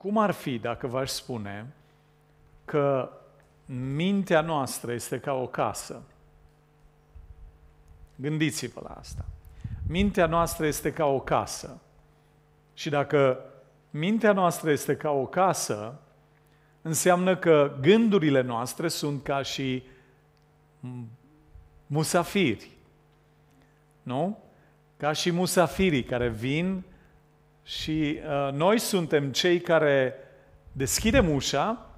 Cum ar fi dacă v-aș spune că mintea noastră este ca o casă? Gândiți-vă la asta. Mintea noastră este ca o casă. Și dacă mintea noastră este ca o casă, înseamnă că gândurile noastre sunt ca și musafiri. Nu? Ca și musafirii care vin și uh, noi suntem cei care deschidem ușa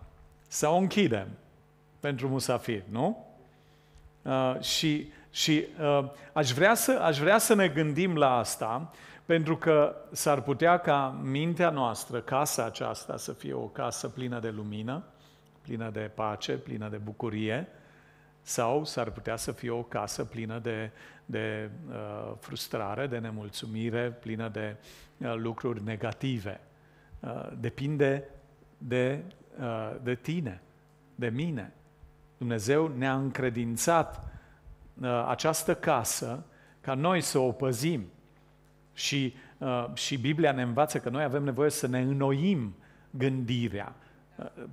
sau închidem pentru musafir, nu? Uh, și și uh, aș, vrea să, aș vrea să ne gândim la asta, pentru că s-ar putea ca mintea noastră, casa aceasta, să fie o casă plină de lumină, plină de pace, plină de bucurie, sau s-ar putea să fie o casă plină de, de uh, frustrare, de nemulțumire, plină de uh, lucruri negative. Uh, depinde de, uh, de tine, de mine. Dumnezeu ne-a încredințat uh, această casă ca noi să o păzim. Și, uh, și Biblia ne învață că noi avem nevoie să ne înnoim gândirea,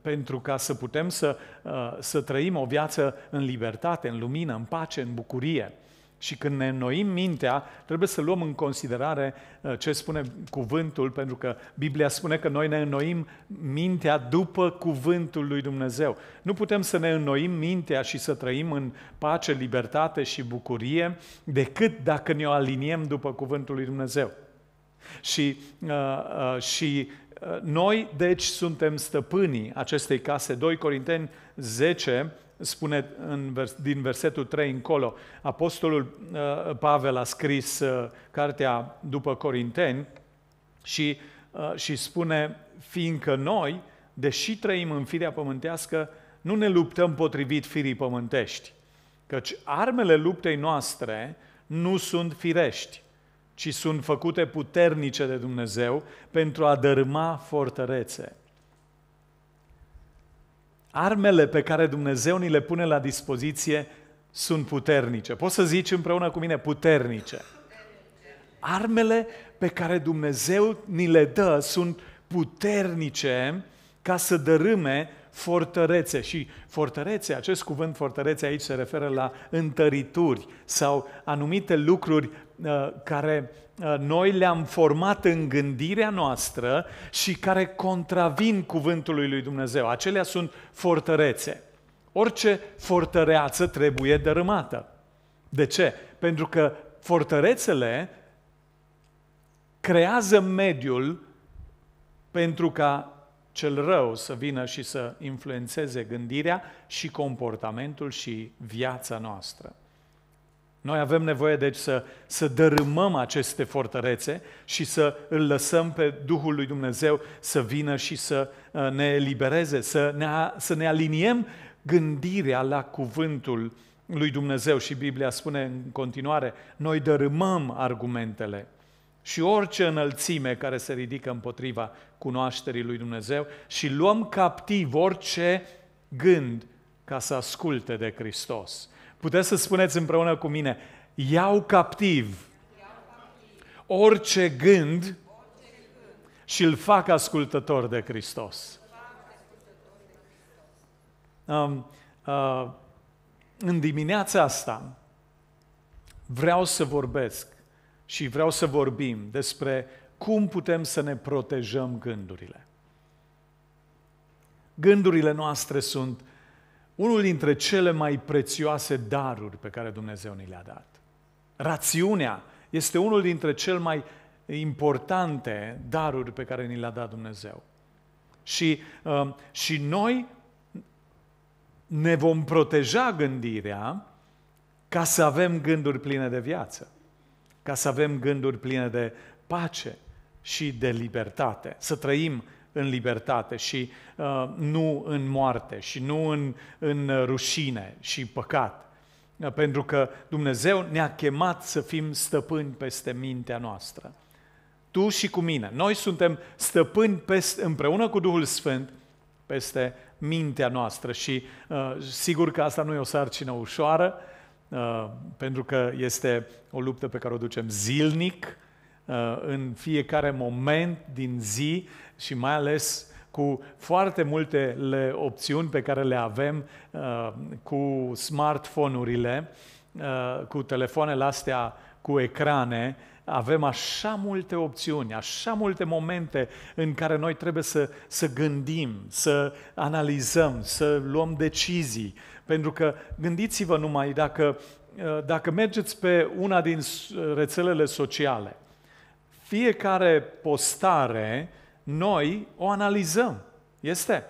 pentru ca să putem să, uh, să trăim o viață în libertate, în lumină, în pace, în bucurie. Și când ne înnoim mintea, trebuie să luăm în considerare uh, ce spune cuvântul, pentru că Biblia spune că noi ne înnoim mintea după cuvântul lui Dumnezeu. Nu putem să ne înnoim mintea și să trăim în pace, libertate și bucurie decât dacă ne o aliniem după cuvântul lui Dumnezeu. Și, uh, uh, și noi, deci, suntem stăpânii acestei case. 2 Corinteni 10 spune în vers, din versetul 3 încolo. Apostolul uh, Pavel a scris uh, cartea după Corinteni și, uh, și spune, fiindcă noi, deși trăim în firea pământească, nu ne luptăm potrivit firii pământești, căci armele luptei noastre nu sunt firești, ci sunt făcute puternice de Dumnezeu pentru a dărâma fortărețe. Armele pe care Dumnezeu ni le pune la dispoziție sunt puternice. Poți să zici împreună cu mine puternice. Armele pe care Dumnezeu ni le dă sunt puternice ca să dărâme fortărețe și fortărețe, acest cuvânt fortărețe aici se referă la întărituri sau anumite lucruri uh, care uh, noi le-am format în gândirea noastră și care contravin cuvântului lui Dumnezeu. Acelea sunt fortărețe. Orice fortăreață trebuie dărâmată. De ce? Pentru că fortărețele creează mediul pentru ca cel rău să vină și să influențeze gândirea și comportamentul și viața noastră. Noi avem nevoie, deci, să, să dărâmăm aceste fortărețe și să îl lăsăm pe Duhul lui Dumnezeu să vină și să uh, ne elibereze, să ne, să ne aliniem gândirea la cuvântul lui Dumnezeu. Și Biblia spune în continuare, noi dărâmăm argumentele și orice înălțime care se ridică împotriva cunoașterii lui Dumnezeu și luăm captiv orice gând ca să asculte de Hristos. Puteți să spuneți împreună cu mine, iau captiv, orice gând, gând. și îl fac ascultător de Hristos. Um, uh, în dimineața asta vreau să vorbesc și vreau să vorbim despre cum putem să ne protejăm gândurile. Gândurile noastre sunt unul dintre cele mai prețioase daruri pe care Dumnezeu ni le-a dat. Rațiunea este unul dintre cele mai importante daruri pe care ni le-a dat Dumnezeu. Și, uh, și noi ne vom proteja gândirea ca să avem gânduri pline de viață ca să avem gânduri pline de pace și de libertate, să trăim în libertate și uh, nu în moarte și nu în, în rușine și păcat. Uh, pentru că Dumnezeu ne-a chemat să fim stăpâni peste mintea noastră. Tu și cu mine. Noi suntem stăpâni peste, împreună cu Duhul Sfânt peste mintea noastră și uh, sigur că asta nu e o sarcină ușoară, uh, Uh, pentru că este o luptă pe care o ducem zilnic, uh, în fiecare moment din zi și mai ales cu foarte multe opțiuni pe care le avem uh, cu smartphone-urile, cu telefoanele astea cu ecrane, avem așa multe opțiuni, așa multe momente în care noi trebuie să, să gândim, să analizăm, să luăm decizii, pentru că gândiți-vă numai dacă, uh, dacă mergeți pe una din uh, rețelele sociale, fiecare postare noi o analizăm. Este?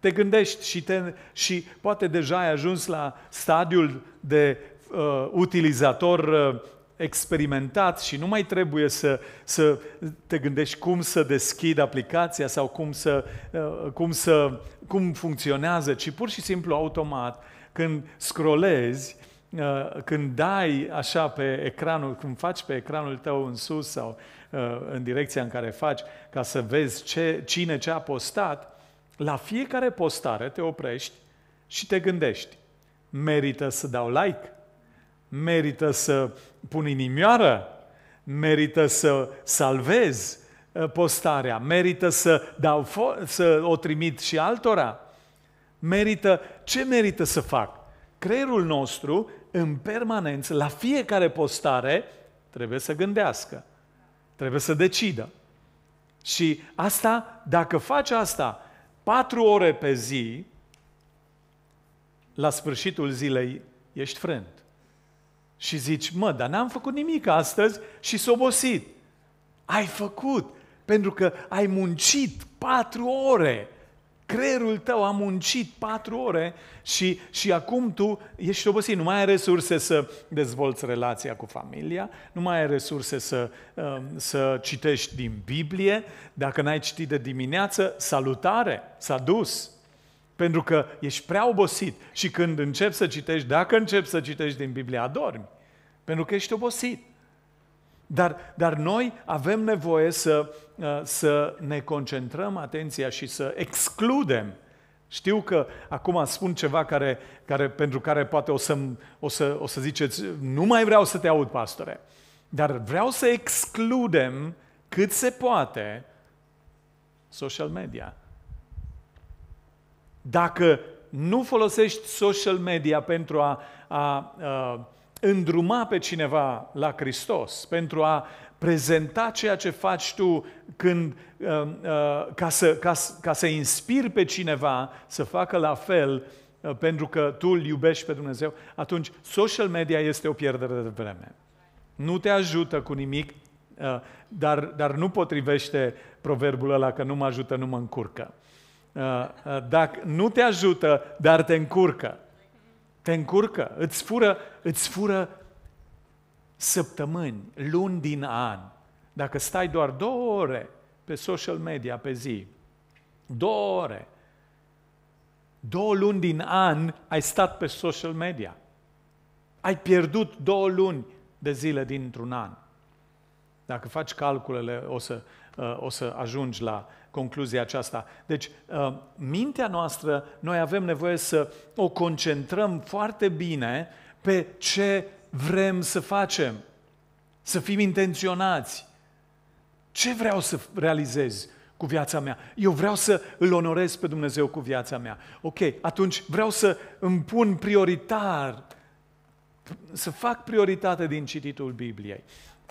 Te gândești și, te, și poate deja ai ajuns la stadiul de uh, utilizator uh, experimentat și nu mai trebuie să, să te gândești cum să deschid aplicația sau cum, să, uh, cum, să, cum funcționează, ci pur și simplu automat când scrolezi, uh, când dai așa pe ecranul, când faci pe ecranul tău în sus sau uh, în direcția în care faci, ca să vezi ce, cine ce a postat, la fiecare postare te oprești și te gândești. Merită să dau like? Merită să pun inimioară? Merită să salvez uh, postarea? Merită să, dau fo- să o trimit și altora? merită, ce merită să fac? Creierul nostru, în permanență, la fiecare postare, trebuie să gândească, trebuie să decidă. Și asta, dacă faci asta patru ore pe zi, la sfârșitul zilei ești frânt. Și zici, mă, dar n-am făcut nimic astăzi și s obosit. Ai făcut, pentru că ai muncit patru ore creierul tău a muncit patru ore și, și acum tu ești obosit, nu mai ai resurse să dezvolți relația cu familia, nu mai ai resurse să, um, să citești din Biblie, dacă n-ai citit de dimineață, salutare, s-a dus, pentru că ești prea obosit și când începi să citești, dacă începi să citești din Biblie, adormi, pentru că ești obosit. Dar, dar noi avem nevoie să, uh, să ne concentrăm atenția și să excludem. Știu că acum spun ceva care, care, pentru care poate o să, o, să, o să ziceți, nu mai vreau să te aud, pastore, dar vreau să excludem cât se poate social media. Dacă nu folosești social media pentru a, a, a uh, îndruma pe cineva la Hristos, pentru a prezenta ceea ce faci tu când, uh, uh, ca, să, ca, ca să inspiri pe cineva să facă la fel uh, pentru că tu îl iubești pe Dumnezeu, atunci social media este o pierdere de vreme. Nu te ajută cu nimic, dar, dar nu potrivește proverbul ăla că nu mă ajută, nu mă încurcă. Dacă nu te ajută, dar te încurcă te încurcă, îți fură, îți fură săptămâni, luni din an. Dacă stai doar două ore pe social media pe zi, două ore, două luni din an ai stat pe social media. Ai pierdut două luni de zile dintr-un an. Dacă faci calculele, o să, uh, o să ajungi la concluzia aceasta. Deci, uh, mintea noastră, noi avem nevoie să o concentrăm foarte bine pe ce vrem să facem, să fim intenționați. Ce vreau să realizez cu viața mea? Eu vreau să îl onorez pe Dumnezeu cu viața mea. Ok, atunci vreau să îmi pun prioritar, să fac prioritate din cititul Bibliei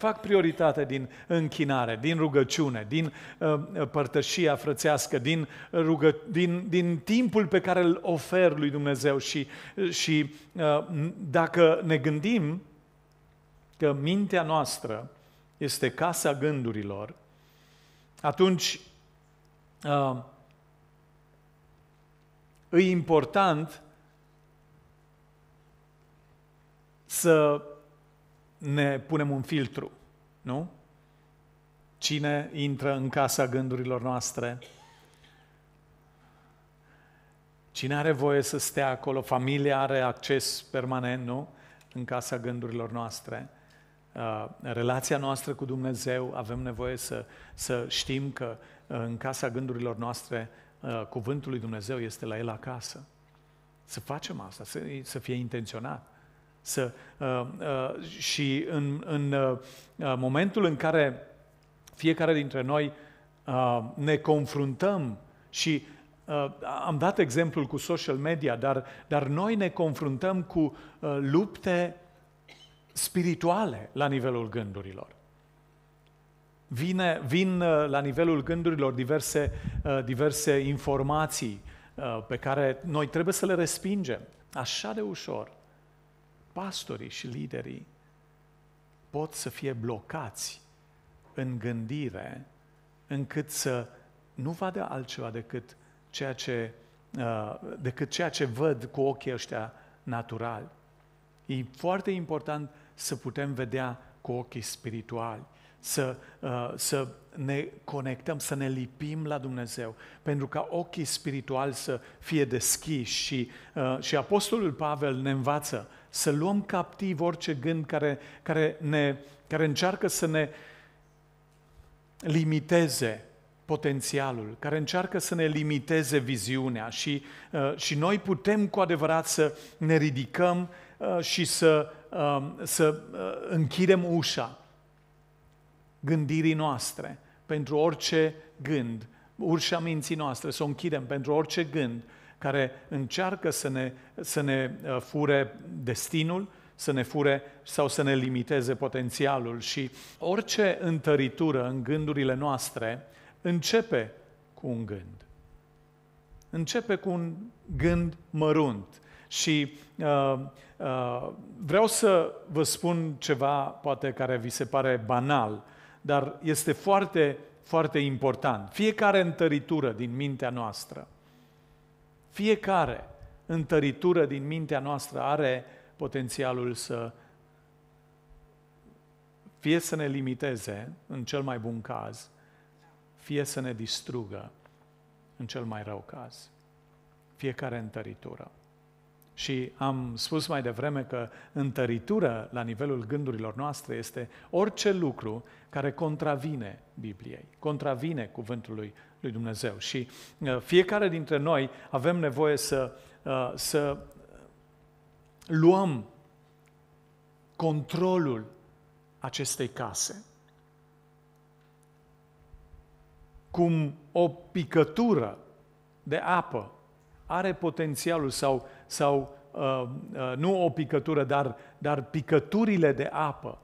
fac prioritate din închinare, din rugăciune, din uh, uh, părtășia frățească, din, rugă, din, din timpul pe care îl ofer lui Dumnezeu și, și uh, dacă ne gândim că mintea noastră este casa gândurilor, atunci uh, e important să ne punem un filtru, nu? Cine intră în casa gândurilor noastre? Cine are voie să stea acolo? Familia are acces permanent, nu? În casa gândurilor noastre. Uh, relația noastră cu Dumnezeu, avem nevoie să, să știm că uh, în casa gândurilor noastre uh, cuvântul lui Dumnezeu este la el acasă. Să facem asta, să, să fie intenționat. Să, uh, uh, și în, în uh, uh, momentul în care fiecare dintre noi uh, ne confruntăm și uh, am dat exemplul cu social media, dar, dar noi ne confruntăm cu uh, lupte spirituale la nivelul gândurilor. Vine, vin uh, la nivelul gândurilor diverse, uh, diverse informații pe care noi trebuie să le respingem. Așa de ușor pastorii și liderii pot să fie blocați în gândire încât să nu vadă altceva decât ceea ce, uh, decât ceea ce văd cu ochii ăștia naturali. E foarte important să putem vedea cu ochii spirituali, să, uh, să ne conectăm, să ne lipim la Dumnezeu, pentru ca ochii spirituali să fie deschiși și, uh, și Apostolul Pavel ne învață să luăm captiv orice gând care, care, ne, care încearcă să ne limiteze potențialul, care încearcă să ne limiteze viziunea și, uh, și noi putem cu adevărat să ne ridicăm uh, și să, um, să uh, închidem ușa gândirii noastre pentru orice gând, ușa minții noastre, să o închidem pentru orice gând care încearcă să ne, să ne uh, fure destinul, să ne fure sau să ne limiteze potențialul. Și orice întăritură în gândurile noastre începe cu un gând. Începe cu un gând mărunt. Și uh, uh, vreau să vă spun ceva, poate care vi se pare banal, dar este foarte, foarte important. Fiecare întăritură din mintea noastră fiecare întăritură din mintea noastră are potențialul să fie să ne limiteze, în cel mai bun caz, fie să ne distrugă, în cel mai rău caz. Fiecare întăritură. Și am spus mai devreme că întăritură la nivelul gândurilor noastre este orice lucru care contravine Bibliei, contravine cuvântului lui Dumnezeu. Și uh, fiecare dintre noi avem nevoie să, uh, să luăm controlul acestei case. Cum o picătură de apă are potențialul sau, sau uh, uh, nu o picătură, dar, dar picăturile de apă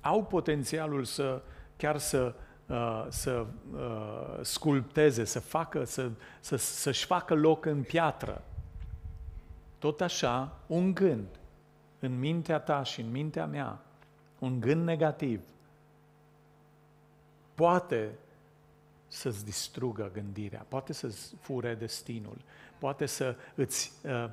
au potențialul să chiar să Uh, să uh, sculpteze, să facă, să, să, să-și facă loc în piatră. Tot așa, un gând în mintea ta și în mintea mea, un gând negativ, poate să-ți distrugă gândirea, poate să-ți fure destinul, poate să îți uh,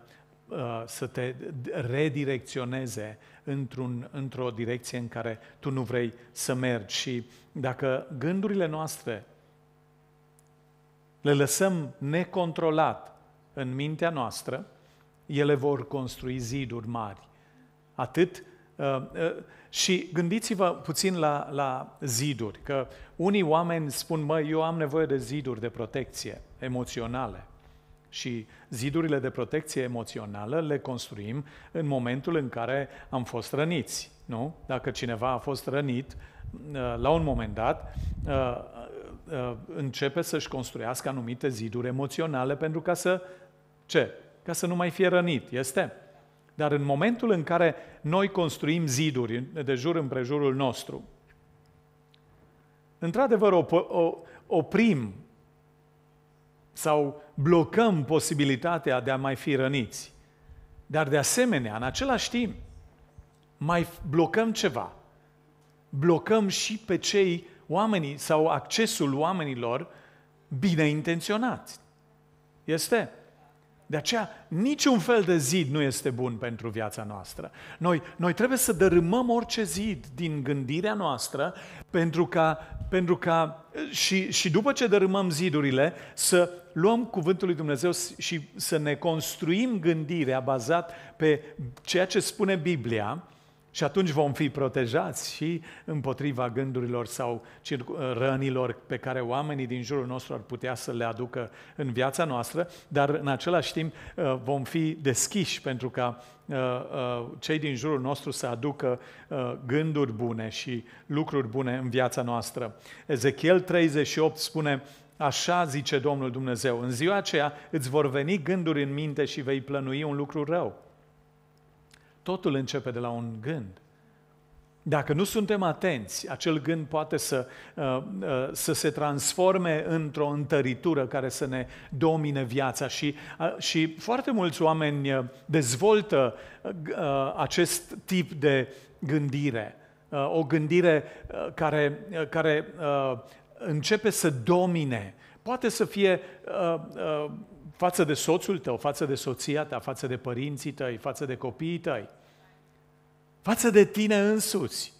Uh, să te redirecționeze într-un, într-o direcție în care tu nu vrei să mergi. Și dacă gândurile noastre le lăsăm necontrolat în mintea noastră, ele vor construi ziduri mari. Atât uh, uh, și gândiți-vă puțin la, la ziduri, că unii oameni spun, măi, eu am nevoie de ziduri de protecție emoționale. Și zidurile de protecție emoțională le construim în momentul în care am fost răniți, nu? Dacă cineva a fost rănit, uh, la un moment dat uh, uh, începe să-și construiască anumite ziduri emoționale pentru ca să, ce? Ca să nu mai fie rănit, este? Dar în momentul în care noi construim ziduri de jur împrejurul nostru, într-adevăr oprim sau blocăm posibilitatea de a mai fi răniți. Dar de asemenea, în același timp, mai blocăm ceva. Blocăm și pe cei oamenii sau accesul oamenilor bineintenționați. intenționați. Este? De aceea, niciun fel de zid nu este bun pentru viața noastră. Noi, noi trebuie să dărâmăm orice zid din gândirea noastră pentru ca, pentru ca eh, și, și după ce dărâmăm zidurile, să luăm cuvântul lui Dumnezeu și să ne construim gândirea bazat pe ceea ce spune Biblia, și atunci vom fi protejați și împotriva gândurilor sau rănilor pe care oamenii din jurul nostru ar putea să le aducă în viața noastră, dar în același timp uh, vom fi deschiși pentru ca uh, uh, cei din jurul nostru să aducă gânduri bune și lucruri bune în viața noastră. Ezechiel 38 spune, Așa zice Domnul Dumnezeu, în ziua aceea îți vor veni gânduri în minte și vei plănui un lucru rău Totul începe de la un gând. Dacă nu suntem atenți, acel gând poate să, uh, uh, să se transforme într-o întăritură care să ne domine viața și, uh, și foarte mulți oameni dezvoltă acest tip de gândire. O gândire care, care începe să domine. Poate să fie față de soțul tău, față de soția ta, față de părinții tăi, față de copiii tăi față de tine însuți.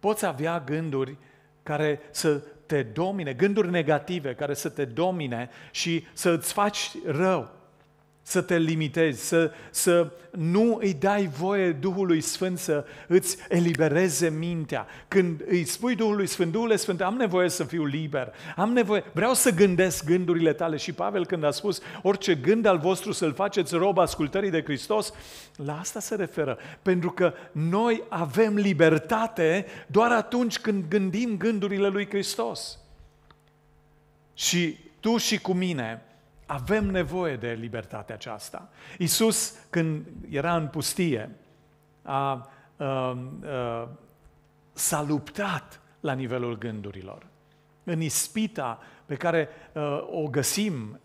Poți avea gânduri care să te domine, gânduri negative care să te domine și să îți faci rău să te limitezi, să, să nu îi dai voie Duhului Sfânt să îți elibereze mintea. Când îi spui Duhului Sfânt, Duhule Sfânt, am nevoie să fiu liber, am nevoie, vreau să gândesc gândurile tale. Și Pavel când a spus, orice gând al vostru să-l faceți rob ascultării de Hristos, la asta se referă. Pentru că noi avem libertate doar atunci când gândim gândurile lui Hristos. Și tu și cu mine, avem nevoie de libertatea aceasta. Isus, când era în pustie, a, a, a, s-a luptat la nivelul gândurilor. În ispita pe care a, o găsim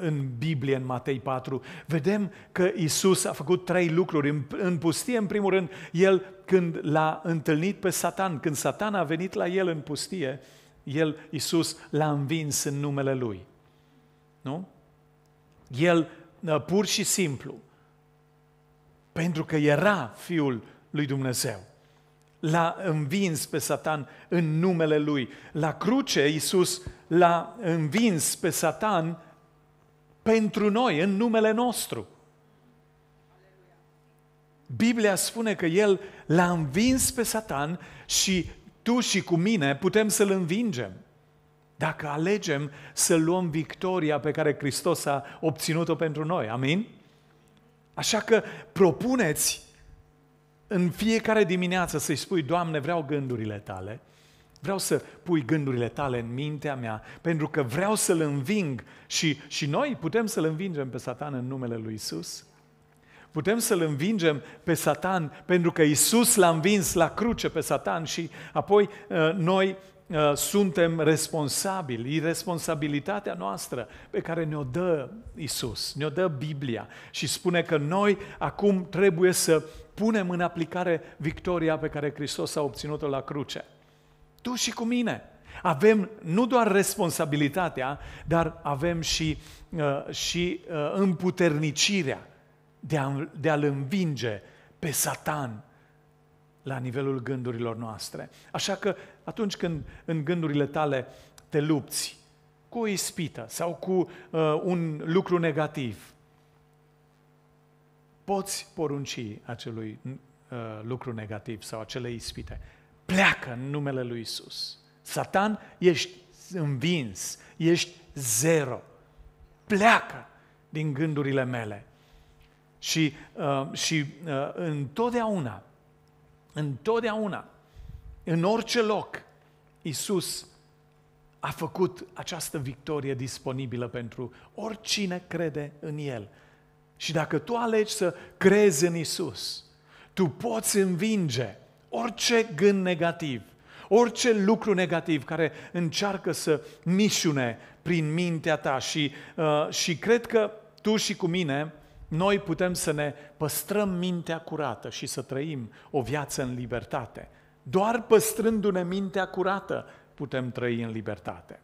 în Biblie, în Matei 4, vedem că Isus a făcut trei lucruri. În, în pustie, în primul rând, el când l-a întâlnit pe Satan, când Satan a venit la el în pustie, el, Isus, l-a învins în numele lui. Nu? El uh, pur și simplu, pentru că era Fiul lui Dumnezeu, l-a învins pe Satan în numele lui. La cruce, Iisus l-a învins pe Satan pentru noi, în numele nostru. Biblia spune că El l-a învins pe Satan și tu și cu mine putem să-l învingem. Dacă alegem să luăm victoria pe care Hristos a obținut-o pentru noi. Amin? Așa că propuneți în fiecare dimineață să-i spui, Doamne, vreau gândurile tale, vreau să pui gândurile tale în mintea mea, pentru că vreau să-l înving și, și noi putem să-l învingem pe Satan în numele lui Isus. Putem să-l învingem pe Satan pentru că Isus l-a învins la cruce pe Satan și apoi uh, noi Uh, suntem responsabili, e responsabilitatea noastră pe care ne-o dă Isus, ne-o dă Biblia și spune că noi acum trebuie să punem în aplicare victoria pe care Hristos a obținut-o la cruce. Tu și cu mine. Avem nu doar responsabilitatea, dar avem și, uh, și uh, împuternicirea de, a, de a-l învinge pe Satan, la nivelul gândurilor noastre. Așa că atunci când în gândurile tale te lupți cu o ispită sau cu uh, un lucru negativ, poți porunci acelui uh, lucru negativ sau acele ispite. Pleacă în numele lui Isus. Satan, ești învins, ești zero. Pleacă din gândurile mele. Și, uh, și uh, întotdeauna Întotdeauna, în orice loc, Isus a făcut această victorie disponibilă pentru oricine crede în El. Și dacă tu alegi să crezi în Isus, tu poți învinge orice gând negativ, orice lucru negativ care încearcă să mișune prin mintea ta și, uh, și cred că tu și cu mine noi putem să ne păstrăm mintea curată și să trăim o viață în libertate. Doar păstrându-ne mintea curată putem trăi în libertate.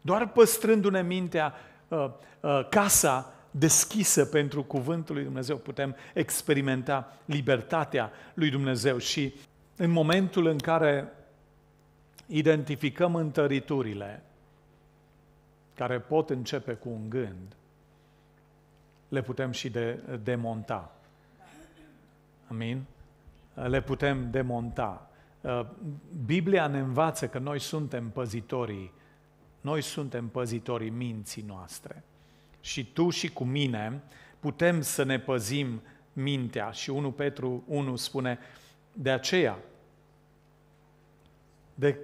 Doar păstrându-ne mintea, uh, uh, casa deschisă pentru cuvântul lui Dumnezeu, putem experimenta libertatea lui Dumnezeu. Și în momentul în care identificăm întăriturile, care pot începe cu un gând, le putem și de, demonta. Amin? Le putem demonta. Uh, Biblia ne învață că noi suntem păzitorii, noi suntem păzitorii minții noastre. Și tu și cu mine putem să ne păzim mintea. Și 1 Petru 1 spune, de aceea, de,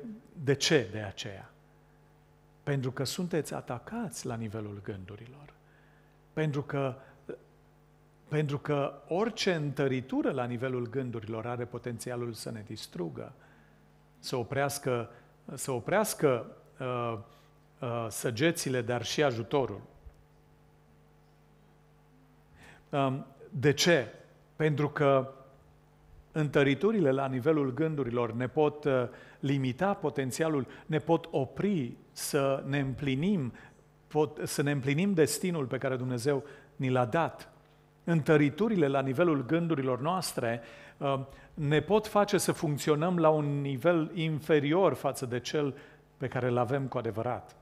de ce de aceea? Pentru că sunteți atacați la nivelul gândurilor. Pentru că, pentru că orice întăritură la nivelul gândurilor are potențialul să ne distrugă, să oprească, să oprească uh, uh, săgețile, dar și ajutorul. Um, de ce? Pentru că întăriturile la nivelul gândurilor ne pot uh, limita potențialul, ne pot opri să ne împlinim pot, să ne împlinim destinul pe care Dumnezeu ni l-a dat. Întăriturile la nivelul gândurilor noastre uh, ne pot face să funcționăm la un nivel inferior față de cel pe care îl avem cu adevărat.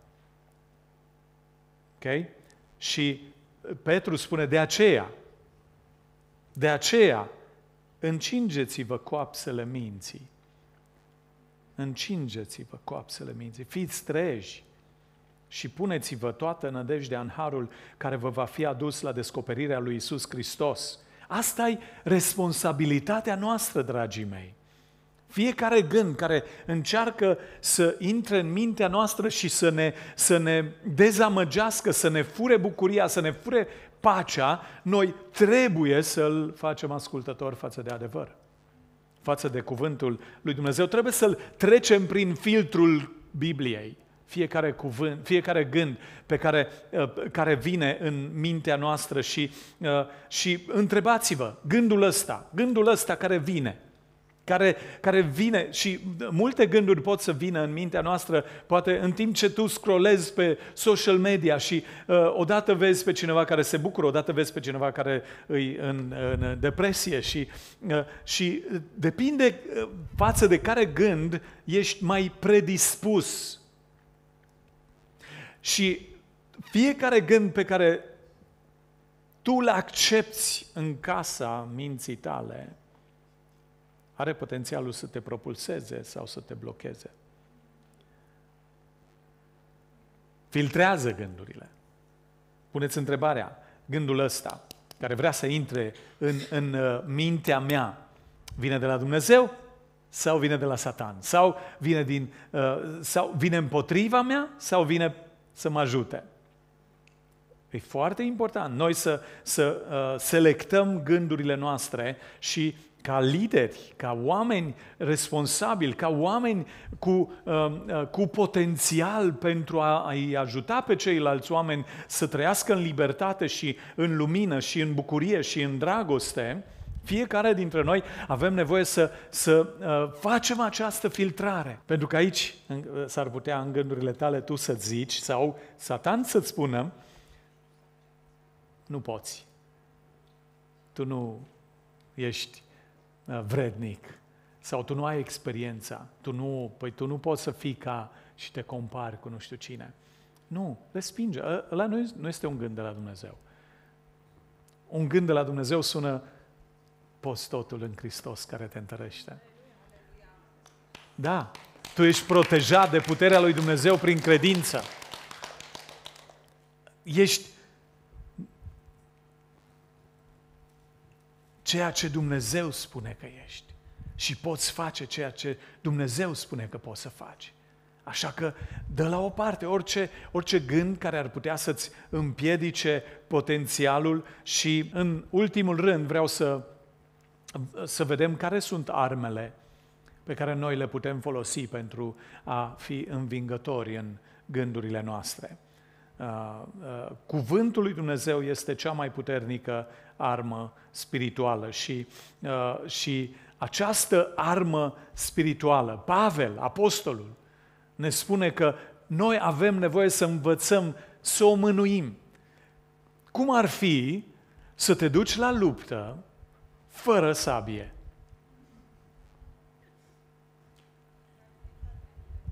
Ok? Și Petru spune, de aceea, de aceea, încingeți-vă coapsele minții. Încingeți-vă coapsele minții. Fiți treji și puneți-vă toată nădejdea în harul care vă va fi adus la descoperirea lui Isus Hristos. Asta e responsabilitatea noastră, dragii mei. Fiecare gând care încearcă să intre în mintea noastră și să ne, să ne dezamăgească, să ne fure bucuria, să ne fure pacea, noi trebuie să-l facem ascultător față de adevăr, față de cuvântul lui Dumnezeu. Trebuie să-l trecem prin filtrul Bibliei fiecare cuvânt, fiecare gând pe care, uh, care vine în mintea noastră și, uh, și întrebați-vă, gândul ăsta, gândul ăsta care vine, care, care vine și multe gânduri pot să vină în mintea noastră, poate în timp ce tu scrollezi pe social media și uh, odată vezi pe cineva care se bucură, odată vezi pe cineva care îi în, în depresie și, uh, și depinde uh, față de care gând ești mai predispus și fiecare gând pe care tu îl accepti în casa minții tale, are potențialul să te propulseze sau să te blocheze. Filtrează gândurile. Puneți întrebarea, gândul ăsta care vrea să intre în, în uh, mintea mea, vine de la Dumnezeu sau vine de la Satan? Sau vine, din, uh, sau vine împotriva mea sau vine să mă ajute. E foarte important noi să, să uh, selectăm gândurile noastre și ca lideri, ca oameni responsabili, ca oameni cu, uh, uh, cu potențial pentru a, a-i ajuta pe ceilalți oameni să trăiască în libertate și în lumină și în bucurie și în dragoste, uh, fiecare dintre noi avem nevoie să, să uh, facem această filtrare. Pentru că aici uh, s-ar putea în gândurile tale tu să zici sau satan să-ți spună nu poți. Tu nu ești uh, vrednic sau tu nu ai experiența, tu nu, păi tu nu poți să fii ca și te compari cu nu știu cine. Nu, respinge. Ăla uh, nu este un gând de la Dumnezeu. Un gând de la Dumnezeu sună poți totul în Hristos care te întărește. Da, tu ești protejat de puterea lui Dumnezeu prin credință. Ești ceea ce Dumnezeu spune că ești și poți face ceea ce Dumnezeu spune că poți să faci. Așa că dă la o parte orice, orice gând care ar putea să-ți împiedice potențialul și în ultimul rând vreau să să vedem care sunt armele pe care noi le putem folosi pentru a fi învingători în gândurile noastre. Uh, uh, cuvântul lui Dumnezeu este cea mai puternică armă spirituală și, uh, și această armă spirituală, Pavel, apostolul, ne spune că noi avem nevoie să învățăm să o mânuim. Cum ar fi să te duci la luptă fără sabie.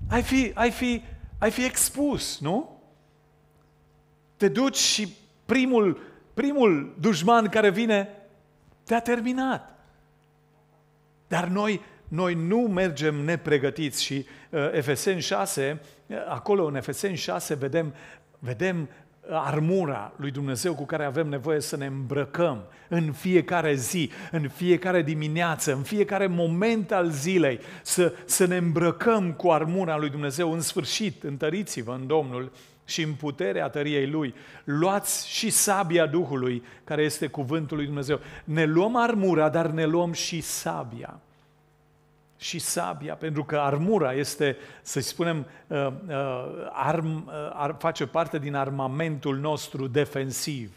Ai fi, ai fi, ai fi expus, nu? Te duci și primul, primul dușman care vine te-a terminat. Dar noi, noi nu mergem nepregătiți și uh, Efeseni 6, uh, acolo în Efeseni 6 vedem, vedem armura lui Dumnezeu cu care avem nevoie să ne îmbrăcăm în fiecare zi, în fiecare dimineață, în fiecare moment al zilei, să, să ne îmbrăcăm cu armura lui Dumnezeu. În sfârșit, întăriți-vă în Domnul și în puterea tăriei Lui. Luați și sabia Duhului, care este cuvântul lui Dumnezeu. Ne luăm armura, dar ne luăm și sabia și sabia, pentru că armura este, să spunem, uh, uh, arm, uh, ar, face parte din armamentul nostru defensiv.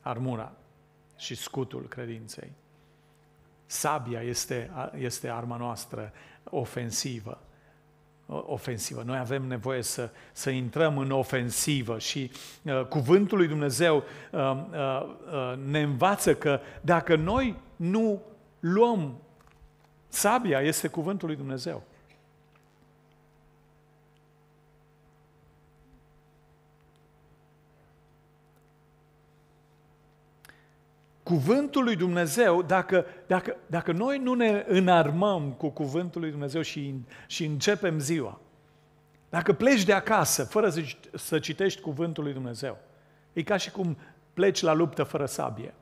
Armura și scutul credinței. Sabia este, este arma noastră ofensivă. Ofensivă. Noi avem nevoie să, să intrăm în ofensivă și uh, Cuvântul lui Dumnezeu uh, uh, uh, ne învață că dacă noi nu luăm Sabia este cuvântul lui Dumnezeu. Cuvântul lui Dumnezeu, dacă, dacă, dacă noi nu ne înarmăm cu Cuvântul lui Dumnezeu și, și începem ziua, dacă pleci de acasă fără să, să citești Cuvântul lui Dumnezeu, e ca și cum pleci la luptă fără sabie.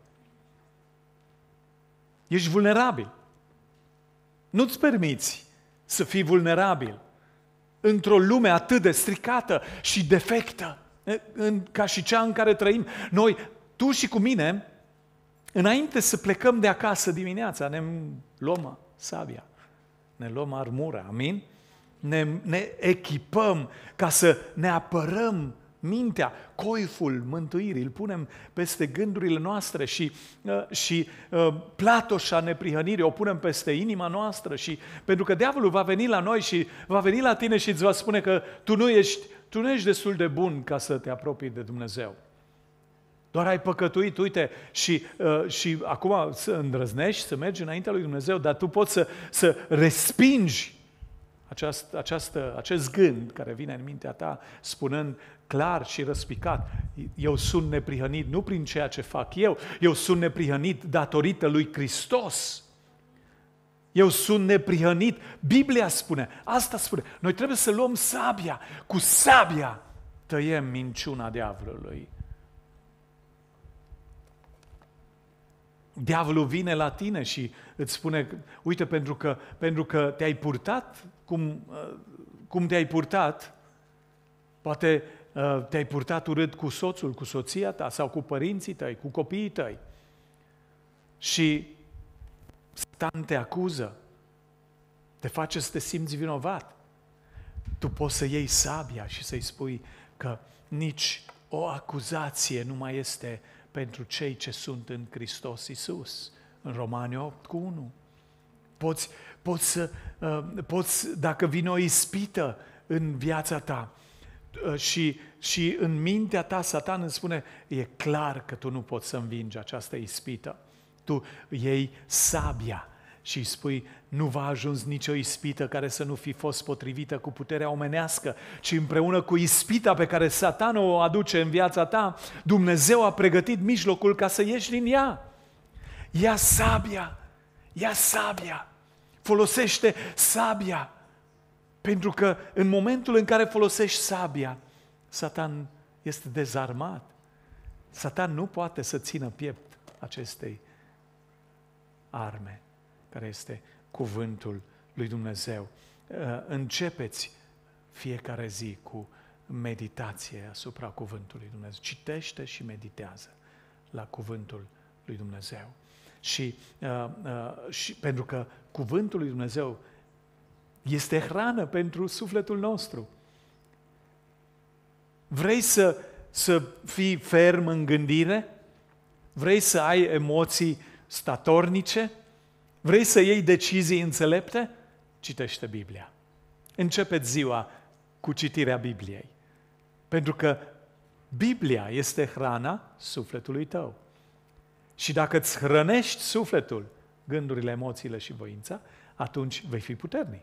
Ești vulnerabil. Nu-ți permiți să fii vulnerabil într-o lume atât de stricată și defectă, ca și cea în care trăim. Noi, tu și cu mine, înainte să plecăm de acasă dimineața, ne luăm sabia, ne luăm armura, amin? Ne, ne echipăm ca să ne apărăm mintea, coiful mântuirii, îl punem peste gândurile noastre și, uh, și uh, platoșa neprihănirii o punem peste inima noastră și pentru că diavolul va veni la noi și va veni la tine și îți va spune că tu nu ești, tu nu ești destul de bun ca să te apropii de Dumnezeu. Doar ai păcătuit, uite, și, uh, și acum să îndrăznești, să mergi înaintea lui Dumnezeu, dar tu poți să, să respingi aceast, această, acest gând care vine în mintea ta spunând clar și răspicat. Eu sunt neprihănit nu prin ceea ce fac eu, eu sunt neprihănit datorită lui Hristos. Eu sunt neprihănit. Biblia spune, asta spune. Noi trebuie să luăm sabia. Cu sabia tăiem minciuna diavolului. Diavolul vine la tine și îți spune, uite, pentru că, pentru că te-ai purtat cum, uh, cum te-ai purtat, poate Uh, te-ai purtat urât cu soțul, cu soția ta sau cu părinții tăi, cu copiii tăi. Și satan te acuză, te face să te simți vinovat. Tu poți să iei sabia și să-i spui că nici o acuzație nu mai este pentru cei ce sunt în Hristos Isus, în Romani 8 cu 1. Poți, poți, să, uh, poți, dacă vine o ispită în viața ta, Ă, și, și în mintea ta satan îți spune, e clar că tu nu poți să învingi această ispită. Tu iei sabia și îi spui, nu va a ajuns nicio ispită care să nu fi fost potrivită cu puterea omenească, ci împreună cu ispita pe care satan o aduce în viața ta, Dumnezeu a pregătit mijlocul ca să ieși din ea. Ia sabia, ia sabia, folosește sabia pentru că în momentul în care folosești sabia, Satan este dezarmat. Satan nu poate să țină piept acestei arme, care este cuvântul lui Dumnezeu. Uh, începeți fiecare zi cu meditație asupra cuvântului Dumnezeu. Citește și meditează la cuvântul lui Dumnezeu. Și, uh, uh, și pentru că cuvântul lui Dumnezeu este hrană pentru sufletul nostru. Vrei să, să fii ferm în gândire? Vrei să ai emoții statornice? Vrei să iei decizii înțelepte? Citește Biblia. Începeți ziua cu citirea Bibliei. Pentru că Biblia este hrana sufletului tău. Și dacă îți hrănești sufletul, gândurile, emoțiile și voința, atunci vei fi puternic.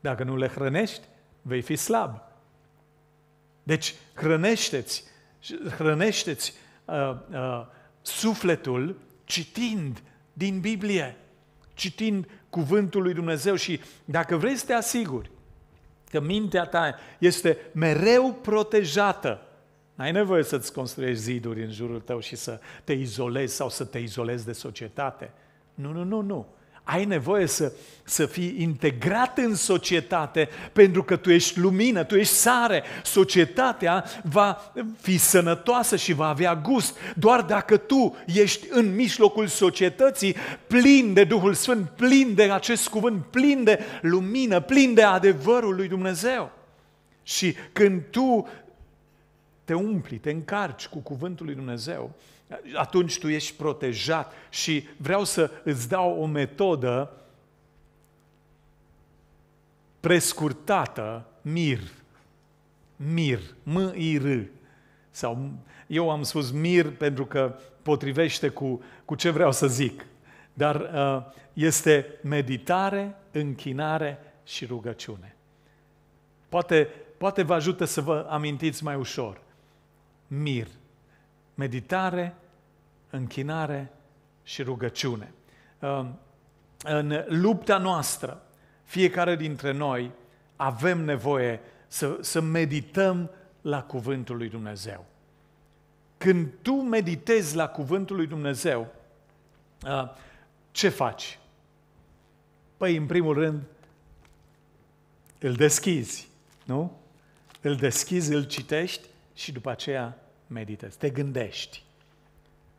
Dacă nu le hrănești, vei fi slab. Deci hrănește-ți, hrănește-ți uh, uh, sufletul citind din Biblie, citind cuvântul lui Dumnezeu și dacă vrei să te asiguri că mintea ta este mereu protejată, N-ai nevoie să-ți construiești ziduri în jurul tău și să te izolezi sau să te izolezi de societate. Nu, nu, nu, nu ai nevoie să, să fii integrat în societate, pentru că tu ești lumină, tu ești sare. Societatea va fi sănătoasă și va avea gust doar dacă tu ești în mijlocul societății, plin de Duhul Sfânt, plin de acest cuvânt, plin de lumină, plin de adevărul lui Dumnezeu. Și când tu te umpli, te încarci cu cuvântul lui Dumnezeu, atunci tu ești protejat și vreau să îți dau o metodă prescurtată, mir, mir, m i r sau eu am spus mir pentru că potrivește cu, cu ce vreau să zic, dar uh, este meditare, închinare și rugăciune. Poate, poate vă ajută să vă amintiți mai ușor. Mir meditare, închinare și rugăciune. Um, în lupta noastră, fiecare dintre noi avem nevoie să, să medităm la Cuvântul lui Dumnezeu. Când tu meditezi la Cuvântul lui Dumnezeu, uh, ce faci? Păi, în primul rând, îl deschizi, nu? Îl deschizi, îl citești și după aceea meditezi, te gândești.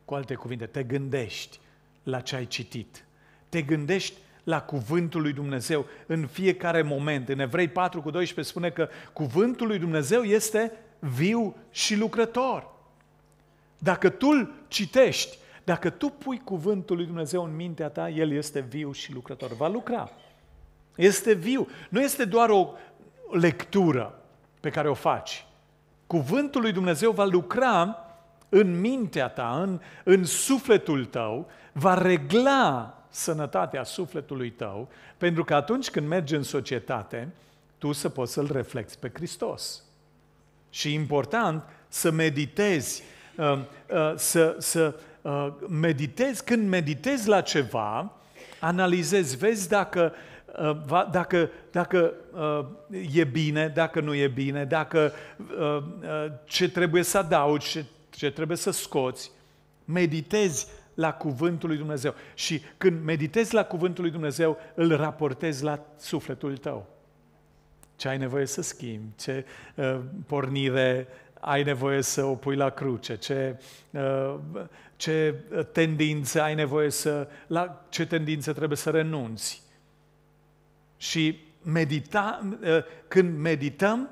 Cu alte cuvinte, te gândești la ce ai citit. Te gândești la cuvântul lui Dumnezeu în fiecare moment. În Evrei 4 cu 12 spune că cuvântul lui Dumnezeu este viu și lucrător. Dacă tu îl citești, dacă tu pui cuvântul lui Dumnezeu în mintea ta, el este viu și lucrător. Va lucra. Este viu. Nu este doar o lectură pe care o faci, Cuvântul lui Dumnezeu va lucra în mintea ta, în, în sufletul tău, va regla sănătatea sufletului tău, pentru că atunci când mergi în societate, tu să poți să-L reflecti pe Hristos. Și important să meditezi, uh, uh, să, să uh, meditezi, când meditezi la ceva, analizezi, vezi dacă uh, Uh, dacă, dacă uh, e bine, dacă nu e bine, dacă uh, ce trebuie să adaugi, ce, ce trebuie să scoți. Meditezi la cuvântul lui Dumnezeu. Și când meditezi la cuvântul lui Dumnezeu, îl raportezi la sufletul tău. Ce ai nevoie să schimbi, ce pornire ai nevoie să o pui la cruce, ce, ce tendințe ai nevoie să, la ce tendințe trebuie să renunți. Și medita, uh, când medităm,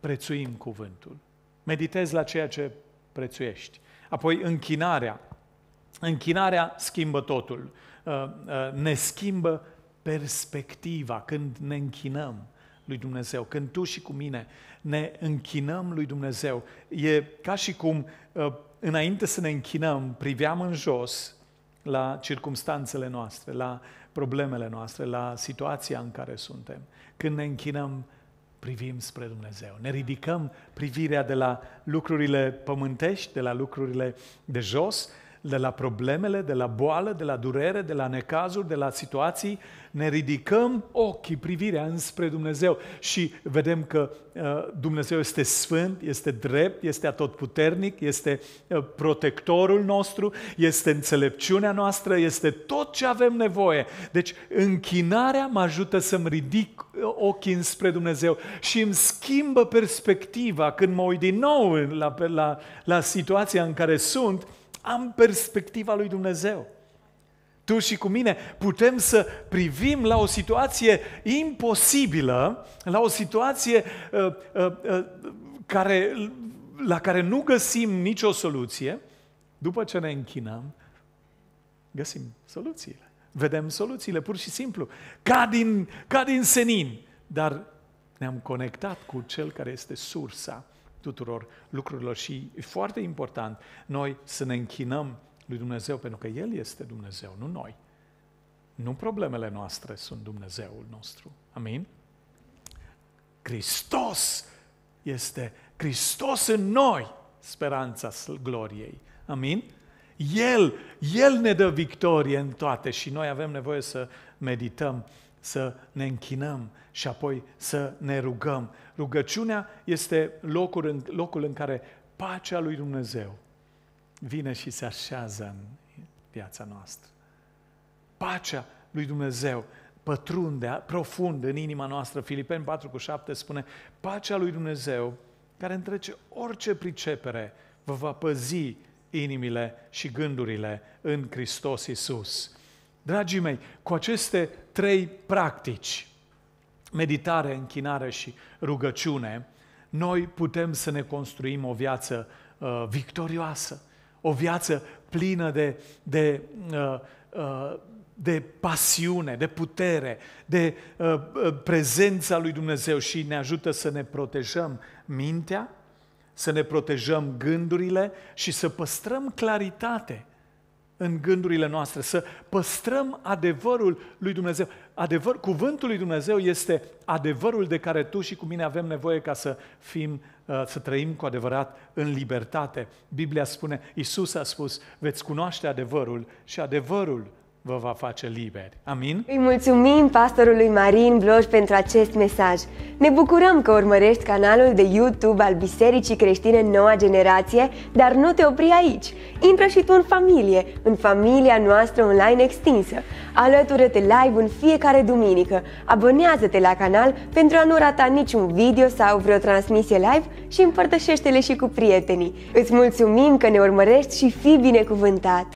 prețuim cuvântul. Meditezi la ceea ce prețuiești. Apoi închinarea. Închinarea schimbă totul. Uh, uh, ne schimbă perspectiva când ne închinăm lui Dumnezeu. Când tu și cu mine ne închinăm lui Dumnezeu, e ca și cum înainte să ne închinăm, priveam în jos la circumstanțele noastre, la problemele noastre, la situația în care suntem. Când ne închinăm, privim spre Dumnezeu. Ne ridicăm privirea de la lucrurile pământești, de la lucrurile de jos, de la problemele, de la boală, de la durere, de la necazuri, de la situații, ne ridicăm ochii, privirea înspre Dumnezeu și vedem că uh, Dumnezeu este sfânt, este drept, este atotputernic, este uh, protectorul nostru, este înțelepciunea noastră, este tot ce avem nevoie. Deci închinarea mă ajută să-mi ridic uh, ochii înspre Dumnezeu și îmi schimbă perspectiva când mă uit din nou la, la, la situația în care sunt, am perspectiva lui Dumnezeu. Tu și cu mine putem să privim la o situație imposibilă, la o situație uh, uh, uh, care, la care nu găsim nicio soluție, după ce ne închinăm, găsim soluțiile. Vedem soluțiile, pur și simplu. Ca din, ca din senin. Dar ne-am conectat cu Cel care este sursa tuturor lucrurilor și e foarte important noi să ne închinăm lui Dumnezeu pentru că El este Dumnezeu, nu noi. Nu problemele noastre sunt Dumnezeul nostru. Amin? Hristos este Hristos în noi, speranța gloriei. Amin? El, El ne dă victorie în toate și noi avem nevoie să medităm să ne închinăm și apoi să ne rugăm. Rugăciunea este locul în, locul în care pacea lui Dumnezeu vine și se așează în viața noastră. Pacea lui Dumnezeu pătrunde profund în inima noastră. Filipeni 4 cu 7 spune, pacea lui Dumnezeu care întrece orice pricepere, vă va păzi inimile și gândurile în Hristos Isus. Dragii mei, cu aceste trei practici, meditare, închinare și rugăciune, noi putem să ne construim o viață uh, victorioasă, o viață plină de, de, uh, uh, de pasiune, de putere, de uh, uh prezența lui Dumnezeu și ne ajută să ne protejăm mintea, să ne protejăm gândurile și să păstrăm claritate în gândurile noastre, să păstrăm adevărul lui Dumnezeu. Adevăr, cuvântul lui Dumnezeu este adevărul de care tu și cu mine avem nevoie ca să fim, uh, să trăim cu adevărat în libertate. Biblia spune, Isus a spus, veți cunoaște adevărul și adevărul vă va face liberi. Amin? Îi mulțumim pastorului Marin Bloș pentru acest mesaj. Ne bucurăm că urmărești canalul de YouTube al Bisericii Creștine Noua Generație, dar nu te opri aici. Intră și tu în familie, în familia noastră online extinsă. Alătură-te live în fiecare duminică. Abonează-te la canal pentru a nu rata niciun video sau vreo transmisie live și împărtășește-le și cu prietenii. Îți mulțumim că ne urmărești și fii binecuvântat!